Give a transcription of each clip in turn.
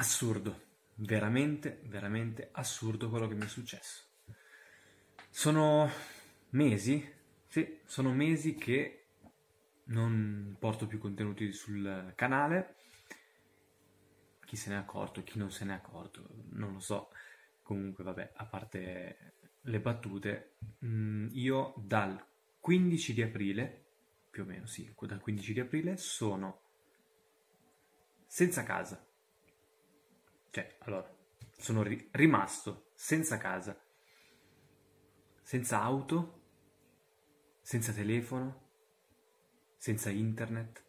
assurdo, veramente, veramente assurdo quello che mi è successo. Sono mesi, sì, sono mesi che non porto più contenuti sul canale. Chi se n'è accorto, chi non se n'è accorto, non lo so. Comunque, vabbè, a parte le battute, mm, io dal 15 di aprile, più o meno, sì, dal 15 di aprile sono senza casa cioè, allora, sono ri- rimasto senza casa, senza auto, senza telefono, senza internet.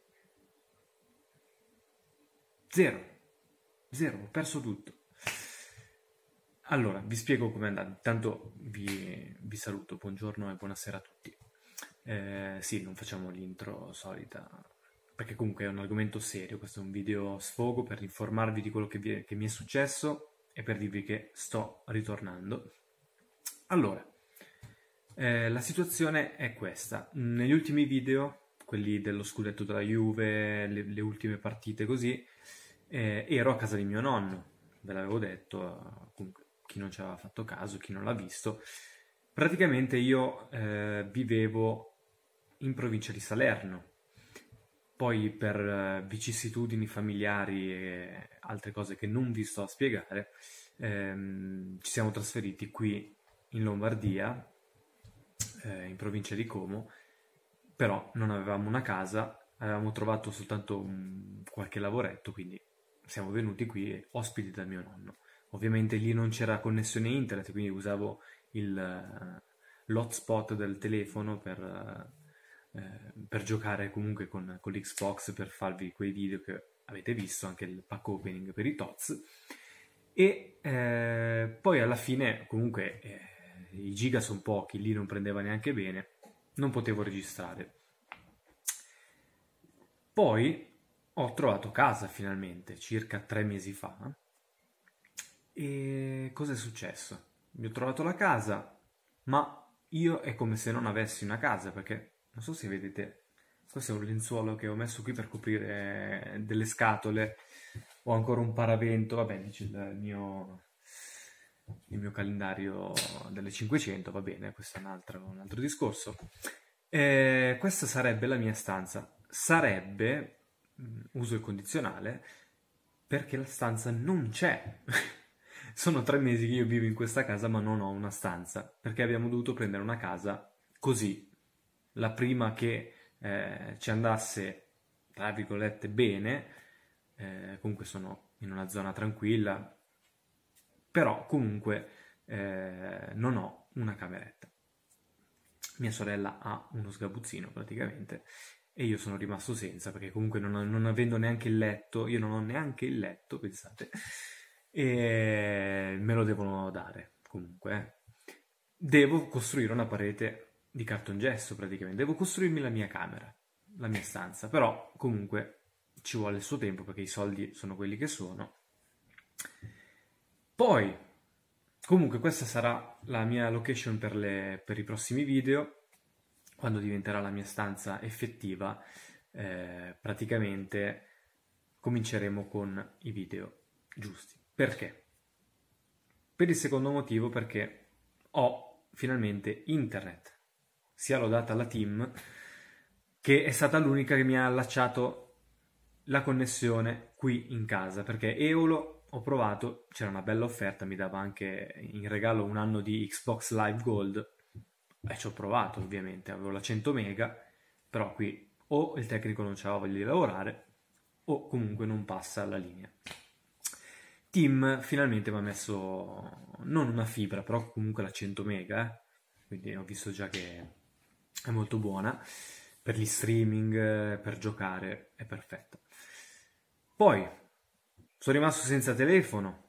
Zero, zero, ho perso tutto. Allora, vi spiego com'è andato. Intanto vi, vi saluto, buongiorno e buonasera a tutti. Eh, sì, non facciamo l'intro solita perché comunque è un argomento serio, questo è un video sfogo per informarvi di quello che, vi, che mi è successo e per dirvi che sto ritornando. Allora, eh, la situazione è questa. Negli ultimi video, quelli dello scudetto della Juve, le, le ultime partite così, eh, ero a casa di mio nonno, ve l'avevo detto, comunque chi non ci aveva fatto caso, chi non l'ha visto. Praticamente io eh, vivevo in provincia di Salerno, poi per eh, vicissitudini familiari e altre cose che non vi sto a spiegare, ehm, ci siamo trasferiti qui in Lombardia, eh, in provincia di Como, però non avevamo una casa, avevamo trovato soltanto un, qualche lavoretto, quindi siamo venuti qui ospiti da mio nonno. Ovviamente lì non c'era connessione internet, quindi usavo il, eh, l'hotspot del telefono per eh, Ehm, per giocare comunque con, con l'Xbox per farvi quei video che avete visto, anche il pack opening per i TOTS. E eh, poi alla fine, comunque, eh, i giga sono pochi, lì non prendeva neanche bene, non potevo registrare. Poi ho trovato casa finalmente, circa tre mesi fa. E cosa è successo? Mi ho trovato la casa, ma io è come se non avessi una casa perché non so se vedete, questo è un lenzuolo che ho messo qui per coprire eh, delle scatole, ho ancora un paravento, vabbè, dice il mio, il mio calendario delle 500, va bene, questo è un altro, un altro discorso. E eh, questa sarebbe la mia stanza, sarebbe, mm, uso il condizionale, perché la stanza non c'è. Sono tre mesi che io vivo in questa casa ma non ho una stanza, perché abbiamo dovuto prendere una casa così, la prima che eh, ci andasse, tra virgolette, bene, eh, comunque sono in una zona tranquilla, però comunque eh, non ho una cameretta. Mia sorella ha uno sgabuzzino praticamente e io sono rimasto senza perché comunque non, non avendo neanche il letto, io non ho neanche il letto, pensate, e me lo devono dare comunque. Eh. Devo costruire una parete di cartongesso praticamente. Devo costruirmi la mia camera, la mia stanza, però comunque ci vuole il suo tempo perché i soldi sono quelli che sono. Poi, comunque questa sarà la mia location per, le, per i prossimi video, quando diventerà la mia stanza effettiva, eh, praticamente cominceremo con i video giusti. Perché? Per il secondo motivo perché ho finalmente internet sia lodata la team, che è stata l'unica che mi ha allacciato la connessione qui in casa, perché Eolo ho provato, c'era una bella offerta, mi dava anche in regalo un anno di Xbox Live Gold, e ci ho provato ovviamente, avevo la 100 mega, però qui o il tecnico non c'aveva voglia di lavorare, o comunque non passa la linea. Tim finalmente mi ha messo non una fibra, però comunque la 100 mega, eh? quindi ho visto già che è molto buona per gli streaming, per giocare, è perfetta. Poi sono rimasto senza telefono.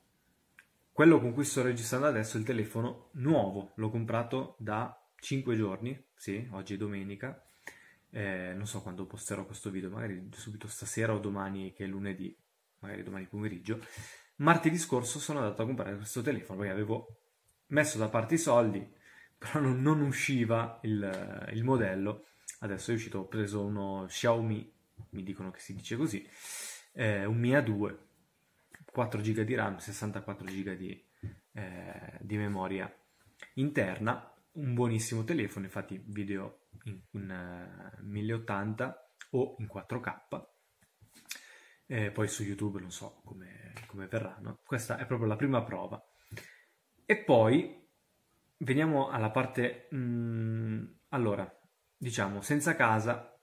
Quello con cui sto registrando adesso è il telefono nuovo, l'ho comprato da 5 giorni, sì, oggi è domenica. Eh, non so quando posterò questo video, magari subito stasera o domani che è lunedì, magari domani pomeriggio. Martedì scorso sono andato a comprare questo telefono perché avevo messo da parte i soldi, però non, non usciva il, il, modello. Adesso è uscito, ho preso uno Xiaomi, mi dicono che si dice così, eh, un Mia 2, 4 GB di RAM, 64 GB di, eh, di, memoria interna, un buonissimo telefono, infatti video in, in uh, eh, 1080 o in 4K. Eh, poi su YouTube non so come, come verranno. Questa è proprio la prima prova. E poi Veniamo alla parte... Mm, allora, diciamo, senza casa,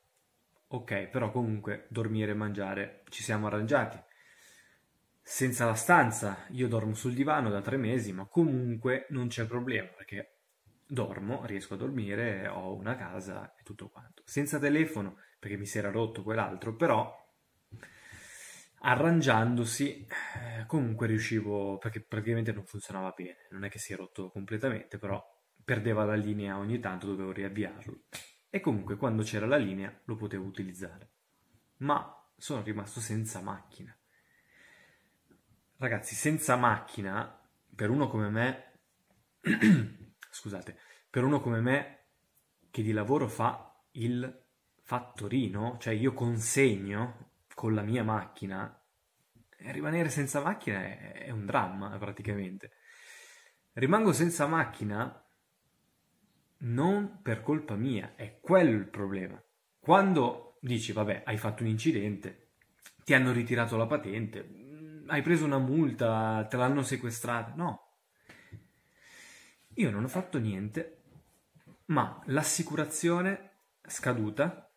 ok, però comunque dormire e mangiare ci siamo arrangiati. Senza la stanza, io dormo sul divano da tre mesi, ma comunque non c'è problema perché dormo, riesco a dormire, ho una casa e tutto quanto. Senza telefono, perché mi si era rotto quell'altro, però arrangiandosi eh, comunque riuscivo perché praticamente non funzionava bene non è che si è rotto completamente però perdeva la linea ogni tanto dovevo riavviarlo e comunque quando c'era la linea lo potevo utilizzare ma sono rimasto senza macchina ragazzi senza macchina per uno come me scusate per uno come me che di lavoro fa il fattorino cioè io consegno con la mia macchina, eh, rimanere senza macchina è, è un dramma eh, praticamente. Rimango senza macchina non per colpa mia, è quello il problema. Quando dici, vabbè, hai fatto un incidente, ti hanno ritirato la patente, mm, hai preso una multa, te l'hanno sequestrata, no. Io non ho fatto niente, ma l'assicurazione scaduta,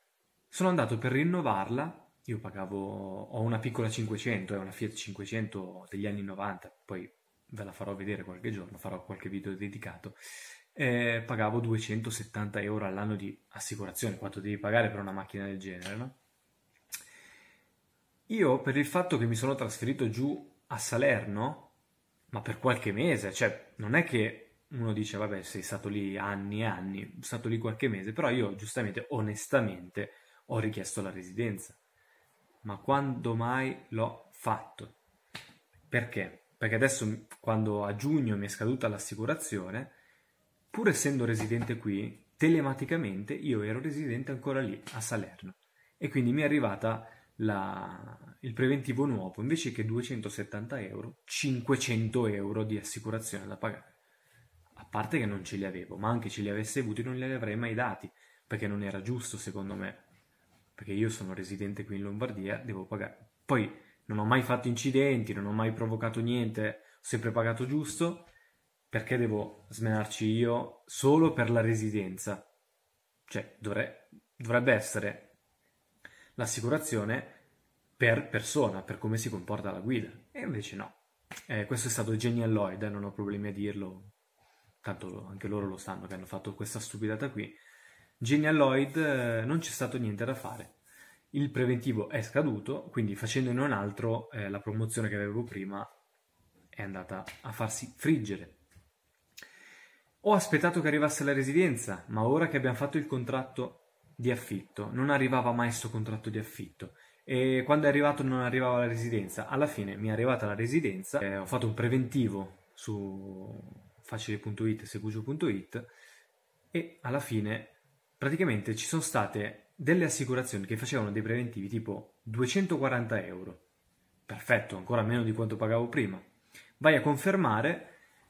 sono andato per rinnovarla io pagavo, ho una piccola 500, è una Fiat 500 degli anni 90, poi ve la farò vedere qualche giorno, farò qualche video dedicato, eh, pagavo 270 euro all'anno di assicurazione, quanto devi pagare per una macchina del genere, no? Io per il fatto che mi sono trasferito giù a Salerno, ma per qualche mese, cioè non è che uno dice vabbè sei stato lì anni e anni, sono stato lì qualche mese, però io giustamente, onestamente, ho richiesto la residenza ma quando mai l'ho fatto? Perché? Perché adesso quando a giugno mi è scaduta l'assicurazione, pur essendo residente qui, telematicamente io ero residente ancora lì, a Salerno. E quindi mi è arrivata la, il preventivo nuovo, invece che 270 euro, 500 euro di assicurazione da pagare. A parte che non ce li avevo, ma anche se li avessi avuti non li avrei mai dati, perché non era giusto secondo me perché io sono residente qui in Lombardia, devo pagare. Poi non ho mai fatto incidenti, non ho mai provocato niente, ho sempre pagato giusto, perché devo smenarci io solo per la residenza? Cioè, dovre- dovrebbe essere l'assicurazione per persona, per come si comporta la guida. E invece no. Eh, questo è stato Genial Lloyd, eh, non ho problemi a dirlo, tanto anche loro lo sanno che hanno fatto questa stupidata qui. Genial Lloyd eh, non c'è stato niente da fare. Il preventivo è scaduto, quindi facendone un altro, eh, la promozione che avevo prima è andata a farsi friggere. Ho aspettato che arrivasse la residenza, ma ora che abbiamo fatto il contratto di affitto, non arrivava mai questo contratto di affitto. E quando è arrivato non arrivava la residenza. Alla fine mi è arrivata la residenza, eh, ho fatto un preventivo su facile.it, segugio.it e alla fine praticamente ci sono state delle assicurazioni che facevano dei preventivi tipo 240 euro. Perfetto, ancora meno di quanto pagavo prima. Vai a confermare,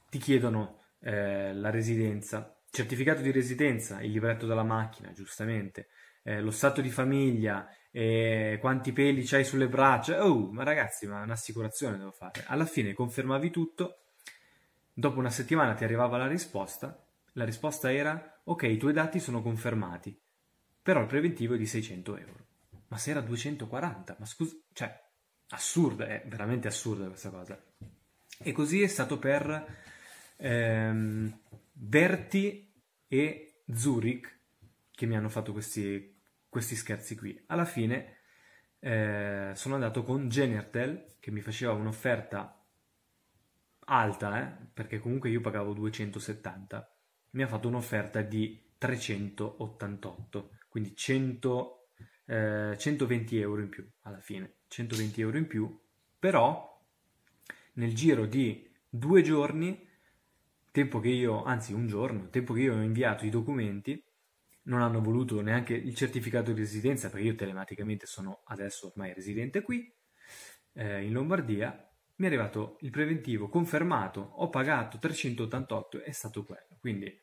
ti chiedono eh, la residenza, certificato di residenza, il libretto della macchina, giustamente, eh, lo stato di famiglia, eh, quanti peli hai sulle braccia. Oh, ma ragazzi, ma un'assicurazione devo fare. Alla fine confermavi tutto, dopo una settimana ti arrivava la risposta la risposta era ok, i tuoi dati sono confermati, però il preventivo è di 600 euro. Ma se era 240, ma scusa, cioè, assurda, è veramente assurda questa cosa. E così è stato per ehm, Verti e Zurich che mi hanno fatto questi, questi scherzi qui. Alla fine eh, sono andato con Genertel che mi faceva un'offerta alta, eh, perché comunque io pagavo 270 mi ha fatto un'offerta di 388, quindi 100, eh, 120 euro in più alla fine, 120 euro in più, però nel giro di due giorni, tempo che io, anzi un giorno, tempo che io ho inviato i documenti, non hanno voluto neanche il certificato di residenza perché io telematicamente sono adesso ormai residente qui eh, in Lombardia mi è arrivato il preventivo confermato, ho pagato 388, è stato quello. Quindi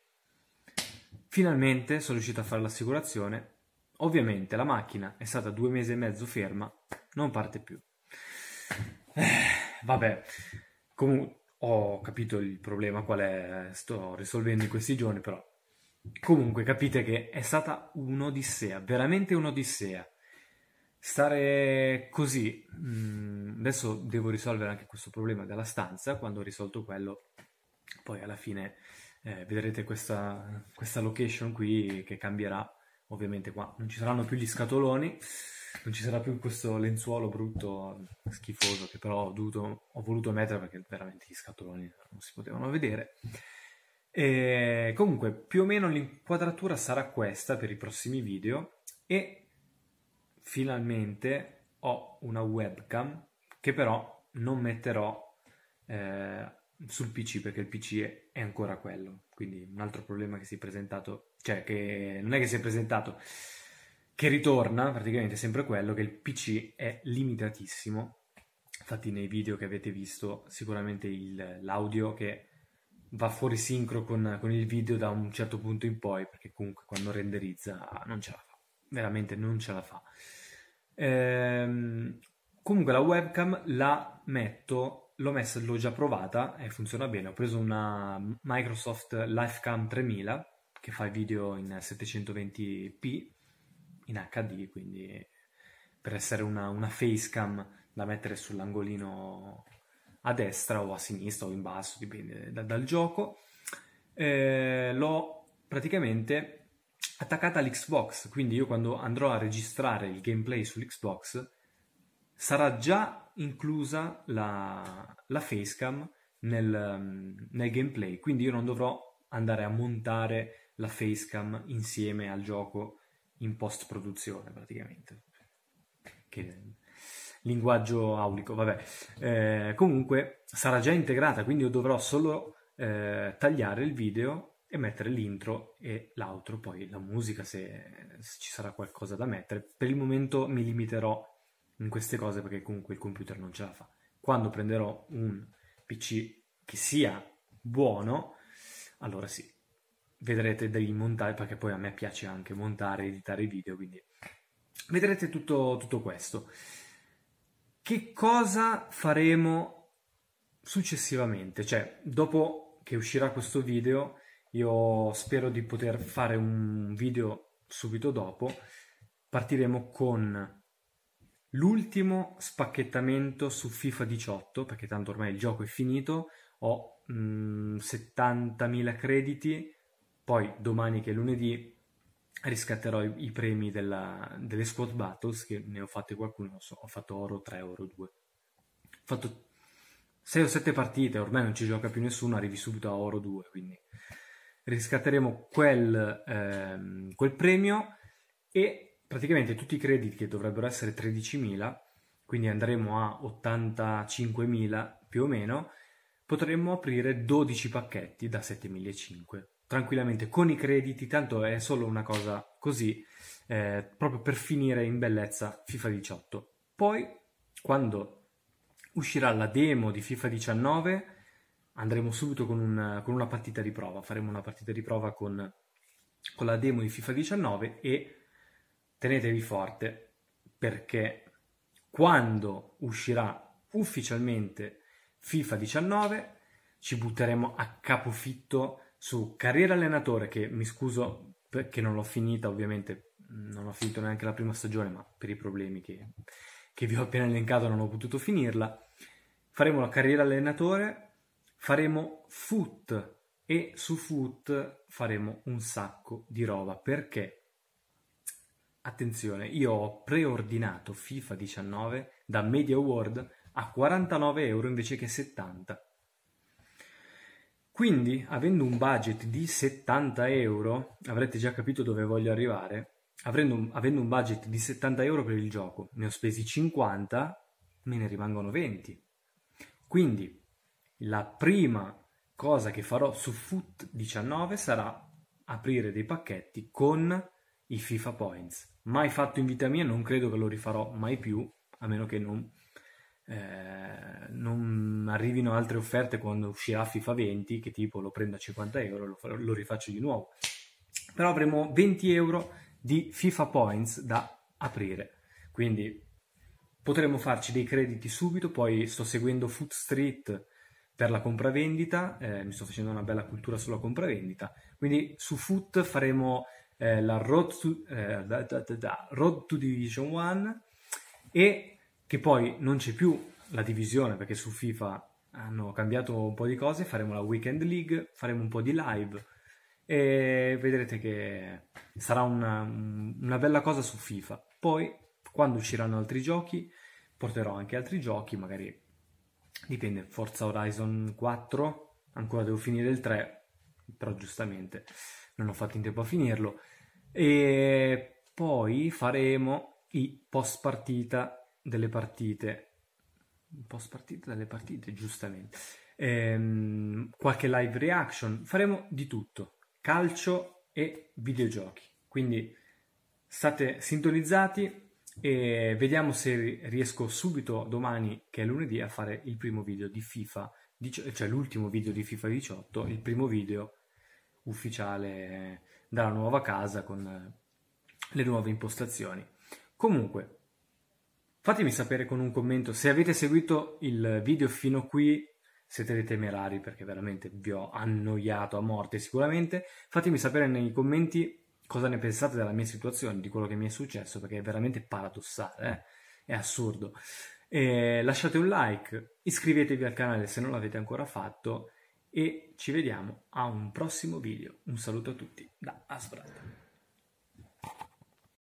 finalmente sono riuscito a fare l'assicurazione. Ovviamente la macchina è stata due mesi e mezzo ferma, non parte più. Eh, vabbè, comunque ho capito il problema qual è, sto risolvendo in questi giorni, però comunque capite che è stata un'odissea, veramente un'odissea stare così. Mm, adesso devo risolvere anche questo problema della stanza. Quando ho risolto quello, poi alla fine eh, vedrete questa, questa location qui che cambierà. Ovviamente qua non ci saranno più gli scatoloni, non ci sarà più questo lenzuolo brutto, schifoso, che però ho, dovuto, ho voluto mettere perché veramente gli scatoloni non si potevano vedere. E comunque più o meno l'inquadratura sarà questa per i prossimi video e finalmente ho una webcam che però non metterò eh, sul PC perché il PC è ancora quello. Quindi un altro problema che si è presentato, cioè che non è che si è presentato, che ritorna praticamente sempre quello che il PC è limitatissimo. Infatti nei video che avete visto sicuramente il, l'audio che va fuori sincro con, con il video da un certo punto in poi perché comunque quando renderizza ah, non ce la fa, veramente non ce la fa. Ehm, comunque la webcam la metto, l'ho messa, l'ho già provata e funziona bene. Ho preso una Microsoft Lifecam 3000 che fa video in 720p in HD, quindi per essere una, una facecam da mettere sull'angolino a destra o a sinistra o in basso, dipende da, dal gioco. Eh, l'ho praticamente attaccata all'Xbox, quindi io quando andrò a registrare il gameplay sull'Xbox sarà già inclusa la, la facecam nel, nel, gameplay, quindi io non dovrò andare a montare la facecam insieme al gioco in post produzione praticamente. Che linguaggio aulico, vabbè. Eh, comunque sarà già integrata, quindi io dovrò solo eh, tagliare il video e mettere l'intro e l'outro, poi la musica se, se, ci sarà qualcosa da mettere. Per il momento mi limiterò in queste cose perché comunque il computer non ce la fa. Quando prenderò un PC che sia buono, allora sì, vedrete dei montare perché poi a me piace anche montare e editare i video, quindi vedrete tutto, tutto questo. Che cosa faremo successivamente? Cioè, dopo che uscirà questo video, io spero di poter fare un video subito dopo. Partiremo con l'ultimo spacchettamento su FIFA 18, perché tanto ormai il gioco è finito. Ho mh, mm, 70.000 crediti, poi domani che è lunedì riscatterò i, i premi della, delle squad battles, che ne ho fatte qualcuno, so, ho fatto oro 3, oro 2. Ho fatto 6 o 7 partite, ormai non ci gioca più nessuno, arrivi subito a oro 2, quindi riscatteremo quel, ehm, quel premio e praticamente tutti i crediti che dovrebbero essere 13.000, quindi andremo a 85.000 più o meno, potremmo aprire 12 pacchetti da 7.500 tranquillamente con i crediti, tanto è solo una cosa così, eh, proprio per finire in bellezza FIFA 18. Poi, quando uscirà la demo di FIFA 19, andremo subito con una, con una, partita di prova. Faremo una partita di prova con, con la demo di FIFA 19 e tenetevi forte perché quando uscirà ufficialmente FIFA 19 ci butteremo a capofitto su carriera allenatore che mi scuso perché non l'ho finita ovviamente non ho finito neanche la prima stagione ma per i problemi che, che vi ho appena elencato non ho potuto finirla faremo la carriera allenatore faremo foot e su foot faremo un sacco di roba perché attenzione io ho preordinato FIFA 19 da Media World a 49 euro invece che 70 quindi avendo un budget di 70 euro avrete già capito dove voglio arrivare avendo un, avendo un budget di 70 euro per il gioco ne ho spesi 50 me ne rimangono 20 quindi la prima cosa che farò su Foot 19 sarà aprire dei pacchetti con i FIFA Points. Mai fatto in vita mia, non credo che lo rifarò mai più, a meno che non, eh, non arrivino altre offerte quando uscirà FIFA 20, che tipo lo prendo a 50 euro, lo, lo rifaccio di nuovo. Però avremo 20 euro di FIFA Points da aprire. Quindi potremo farci dei crediti subito, poi sto seguendo Foot Street per la compravendita, eh, mi sto facendo una bella cultura sulla compravendita, quindi su Foot faremo eh, la road to, eh, da, da, da, road to Division 1 e che poi non c'è più la divisione perché su FIFA hanno cambiato un po' di cose, faremo la Weekend League, faremo un po' di live e vedrete che sarà una, una bella cosa su FIFA. Poi quando usciranno altri giochi porterò anche altri giochi, magari dipende, Forza Horizon 4, ancora devo finire il 3, però giustamente non ho fatto in tempo a finirlo. E poi faremo i post partita delle partite. Post partita delle partite, giustamente. Ehm, qualche live reaction, faremo di tutto, calcio e videogiochi. Quindi state sintonizzati e vediamo se riesco subito domani, che è lunedì, a fare il primo video di FIFA, cioè l'ultimo video di FIFA 18, il primo video ufficiale dalla nuova casa con le nuove impostazioni. Comunque, fatemi sapere con un commento se avete seguito il video fino qui, siete dei temerari perché veramente vi ho annoiato a morte sicuramente, fatemi sapere nei commenti cosa ne pensate della mia situazione, di quello che mi è successo, perché è veramente paradossale, eh? è assurdo. E eh, lasciate un like, iscrivetevi al canale se non l'avete ancora fatto e ci vediamo a un prossimo video. Un saluto a tutti da Asbrad.